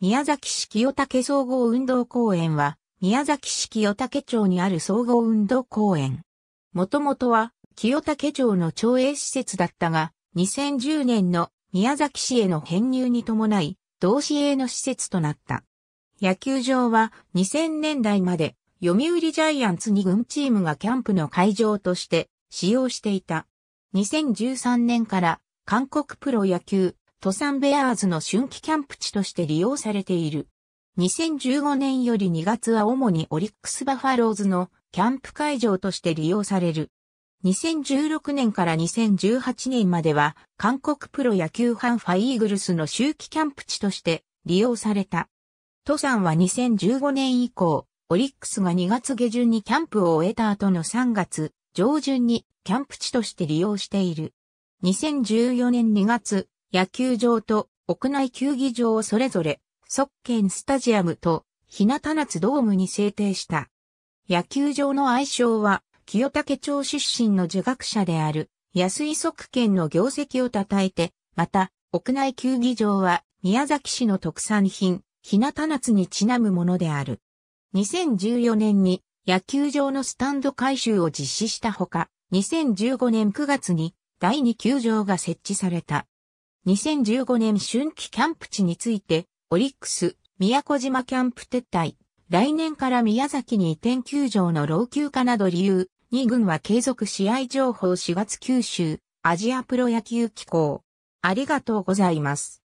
宮崎市清武総合運動公園は、宮崎市清武町にある総合運動公園。もともとは、清武町の町営施設だったが、2010年の宮崎市への編入に伴い、同市営の施設となった。野球場は2000年代まで読売ジャイアンツ2軍チームがキャンプの会場として使用していた。2013年から韓国プロ野球登山ベアーズの春季キャンプ地として利用されている。2015年より2月は主にオリックスバファローズのキャンプ会場として利用される。2016年から2018年までは韓国プロ野球ファンファイーグルスの秋季キャンプ地として利用された。登山は2015年以降、オリックスが2月下旬にキャンプを終えた後の3月上旬にキャンプ地として利用している。2014年2月、野球場と屋内球技場をそれぞれ、即県スタジアムと、日向夏ドームに制定した。野球場の愛称は、清武町出身の儒学者である、安井即県の業績を称えて、また、屋内球技場は、宮崎市の特産品、日向夏にちなむものである。2014年に、野球場のスタンド改修を実施したほか、2015年9月に、第2球場が設置された。2015年春季キャンプ地について、オリックス、宮古島キャンプ撤退、来年から宮崎に移転球場の老朽化など理由、2軍は継続試合情報4月九州、アジアプロ野球機構。ありがとうございます。